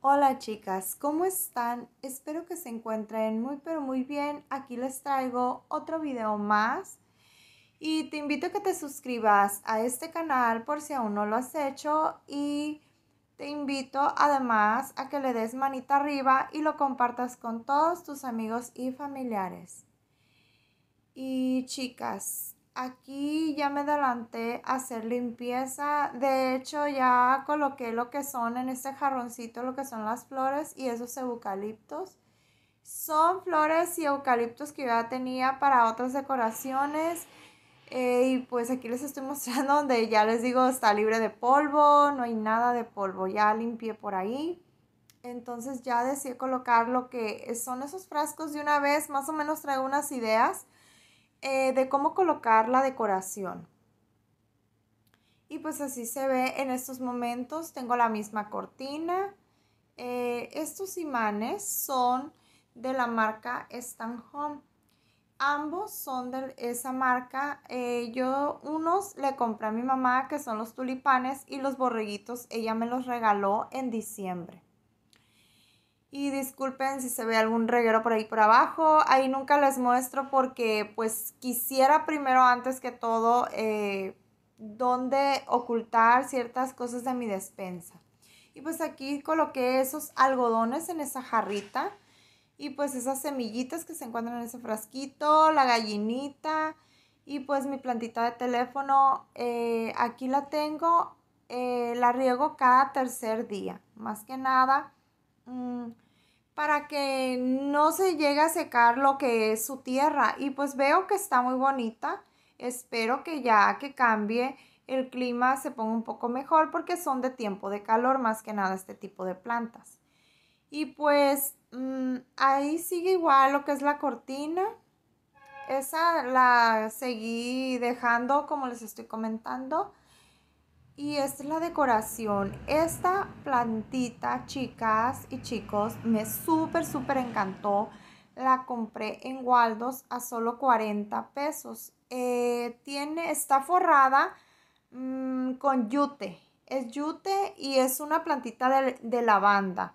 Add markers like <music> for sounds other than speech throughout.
Hola chicas, ¿cómo están? Espero que se encuentren muy pero muy bien. Aquí les traigo otro video más y te invito a que te suscribas a este canal por si aún no lo has hecho y te invito además a que le des manita arriba y lo compartas con todos tus amigos y familiares. Y chicas, aquí ya me adelanté a hacer limpieza. De hecho, ya coloqué lo que son en este jarroncito, lo que son las flores y esos eucaliptos. Son flores y eucaliptos que yo ya tenía para otras decoraciones. Eh, y pues aquí les estoy <laughs> mostrando donde ya les digo está libre de polvo, no hay nada de polvo, ya limpié por ahí. Entonces ya decidí colocar lo que son esos frascos de una vez, más o menos traigo unas ideas eh, de cómo colocar la decoración. Y pues así se ve en estos momentos. Tengo la misma cortina. Eh, estos imanes son de la marca Stan Home. Ambos son de esa marca. Eh, yo unos le compré a mi mamá, que son los tulipanes, y los borreguitos ella me los regaló en diciembre. Y disculpen si se ve algún reguero por ahí por abajo. Ahí nunca les muestro porque pues quisiera primero antes que todo eh, donde ocultar ciertas cosas de mi despensa. Y pues aquí coloqué esos algodones en esa jarrita. Y pues esas semillitas que se encuentran en ese frasquito, la gallinita y pues mi plantita de teléfono. Eh, aquí la tengo, eh, la riego cada tercer día. Más que nada Mm, para que no se llegue a secar lo que es su tierra. Y pues veo que está muy bonita. Espero que ya que cambie el clima se ponga un poco mejor porque son de tiempo de calor más que nada este tipo de plantas. Y pues mm, ahí sigue igual lo que es la cortina. Esa la seguí dejando como les estoy comentando y es la decoración. Esta plantita, chicas y chicos, me súper, súper encantó. La compré en Waldos a solo 40 pesos. Eh, tiene, está forrada mm, con yute. Es yute y es una plantita de, lavanda.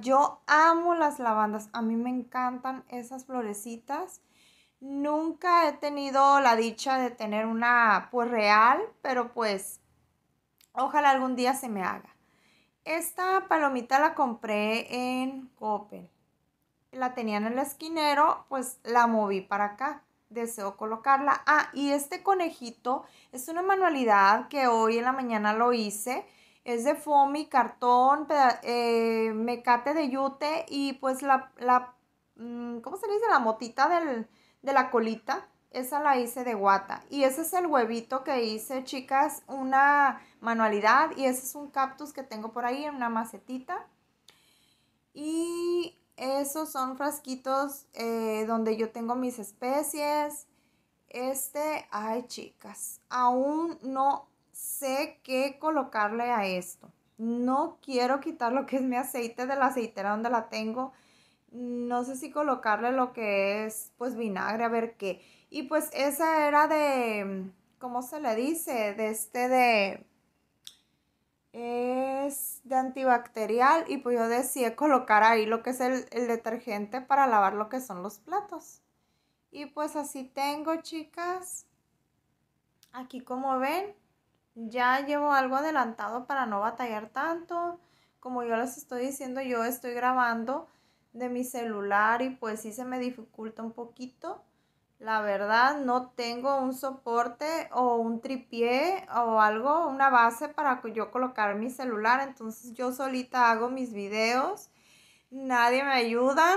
yo amo las lavandas. A mí me encantan esas florecitas. Nunca he tenido la dicha de tener una pues real, pero pues Ojalá algún día se me haga. Esta palomita la compré en Copen. La tenía en el esquinero, pues la moví para acá. Deseo colocarla. Ah, y este conejito es una manualidad que hoy en la mañana lo hice. Es de foamy, cartón, eh, mecate de yute y pues la, mm, ¿cómo se dice? La motita de la colita esa la hice de guata. Y ese es el huevito que hice, chicas, una manualidad. Y ese es un cactus que tengo por ahí en una macetita. Y esos son frasquitos eh, donde yo tengo mis especies. Este, ay chicas, aún no sé qué colocarle a esto. No quiero quitar lo que es mi aceite de la aceitera donde la tengo. No sé si colocarle lo que es pues vinagre, a ver qué. Y pues esa era de, ¿cómo se le dice? De este de... Es de antibacterial y pues yo decidí colocar ahí lo que es el, el detergente para lavar lo que son los platos. Y pues así tengo, chicas. Aquí como ven, ya llevo algo adelantado para no batallar tanto. Como yo les estoy diciendo, yo estoy grabando de mi celular y pues sí se me dificulta un poquito. La verdad no tengo un soporte o un tripié o algo, una base para que yo colocar mi celular. Entonces yo solita hago mis videos. Nadie me ayuda.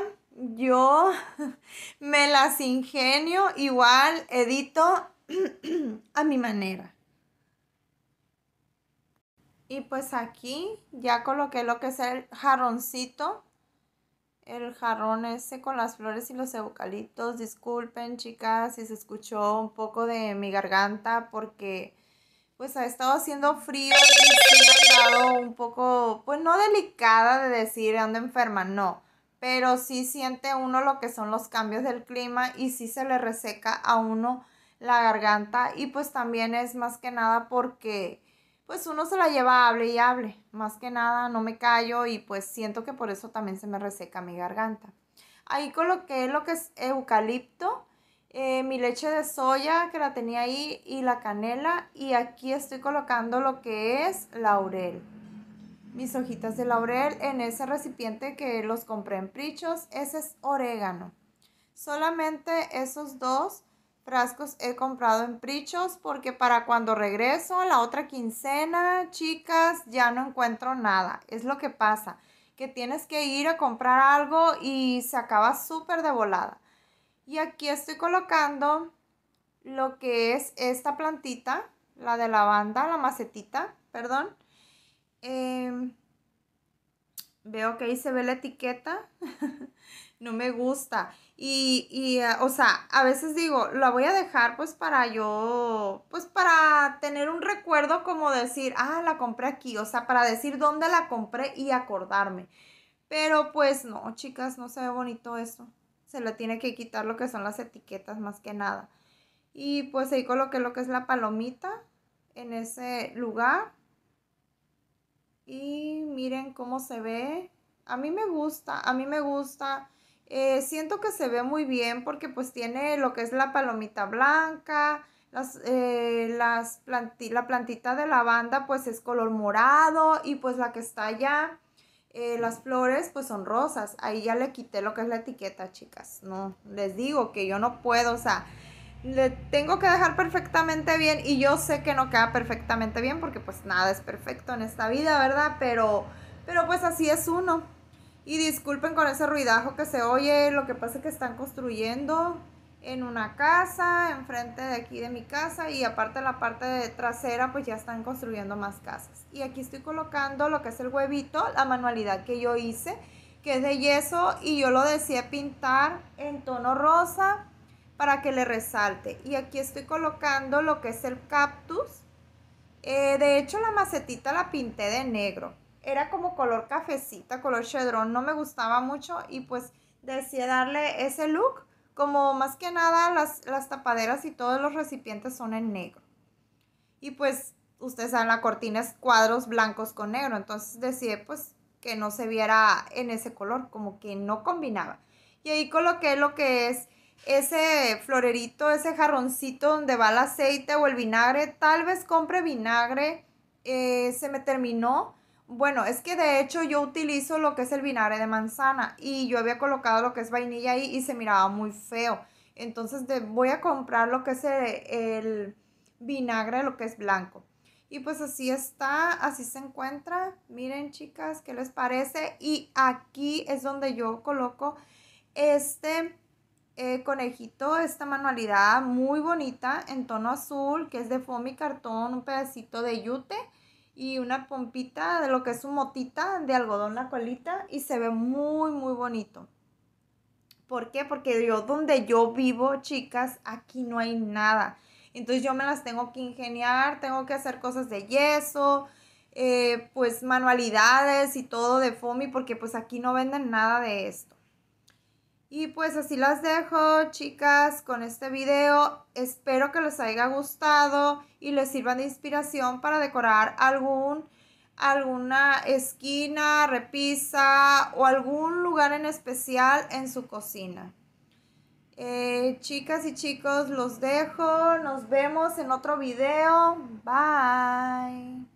Yo <laughs> me las ingenio. Igual edito <clears throat> a mi manera. Y pues aquí ya coloqué lo que es el jarroncito el jarrón ese con las flores y los eucaliptos. Disculpen, chicas, si se escuchó un poco de mi garganta porque pues ha estado haciendo frío y sí ha un poco, pues no delicada de decir ando enferma, no. Pero sí siente uno lo que son los cambios del clima y sí se le reseca a uno la garganta y pues también es más que nada porque pues uno se la lleva, hable y hable. Más que nada, no me callo y pues siento que por eso también se me reseca mi garganta. Ahí coloqué lo que es eucalipto, eh, mi leche de soya que la tenía ahí y la canela. Y aquí estoy colocando lo que es laurel. Mis hojitas de laurel en ese recipiente que los compré en Prichos. Ese es orégano. Solamente esos dos frascos he comprado en Prichos porque para cuando regreso a la otra quincena, chicas, ya no encuentro nada. Es lo que pasa, que tienes que ir a comprar algo y se acaba súper de volada. Y aquí estoy colocando lo que es esta plantita, la de lavanda, la macetita, perdón. Em, veo que ahí se ve la etiqueta. <laughs> no me gusta. Y, y eh, o sea, a veces digo, la voy a dejar pues para yo, pues para tener un recuerdo como decir, ah, la compré aquí, o sea, para decir dónde la compré y acordarme. Pero pues no, chicas, no se ve bonito eso. Se le tiene que quitar lo que son las etiquetas más que nada. Y pues ahí coloqué lo que es la palomita en ese lugar. Y miren cómo se ve. A mí me gusta, a mí me gusta. Eh, siento que se ve muy bien porque pues tiene lo que es la palomita blanca, las, eh, las la plantita de lavanda pues es color morado y pues la que está allá, eh, las flores pues son rosas. Ahí ya le quité lo que es la etiqueta, chicas. No, les digo que yo no puedo, o sea, le tengo que dejar perfectamente bien y yo sé que no queda perfectamente bien porque pues nada es perfecto en esta vida, ¿verdad? Pero, pero pues así es uno. Y disculpen con ese ruidajo que se oye, lo que pasa es que están construyendo en una casa, enfrente de aquí de mi casa y aparte de la parte trasera pues ya están construyendo más casas. Y aquí estoy colocando lo que es el huevito, la manualidad que yo hice, que es de yeso y yo lo decía pintar en tono rosa para que le resalte. Y aquí estoy colocando lo que es el cactus. Eh, de hecho la macetita la pinté de negro era como color cafecita, color chedrón, no me gustaba mucho y pues decidí darle ese look, como más que nada las, tapaderas y todos los recipientes son en negro. Y pues ustedes saben, la cortina es cuadros blancos con negro, entonces decidí pues que no se viera en ese color, como que no combinaba. Y ahí coloqué lo que es ese florerito, ese jarroncito donde va el aceite o el vinagre. Tal vez compre vinagre, eh, se me terminó bueno, es que de hecho yo utilizo lo que es el vinagre de manzana y yo había colocado lo que es vainilla ahí y se miraba muy feo. Entonces voy a comprar lo que es e, el, vinagre, lo que es blanco. Y pues así está, así se encuentra. Miren chicas, ¿qué les parece? Y aquí es donde yo coloco este eh, conejito, esta manualidad muy bonita en tono azul, que es de foamy cartón, un pedacito de yute y una pompita de lo que es su motita de algodón la colita y se ve muy muy bonito. ¿Por qué? Porque yo donde yo vivo, chicas, aquí no hay nada. Entonces yo me las tengo que ingeniar, tengo que hacer cosas de yeso, eh, pues manualidades y todo de FOMI, porque pues aquí no venden nada de esto. Y pues así las dejo, chicas, con este video. Espero que les haya gustado y les sirva de inspiración para decorar algún, alguna esquina, repisa o algún lugar en especial en su cocina. Eh, chicas y chicos, los dejo. Nos vemos en otro video. Bye.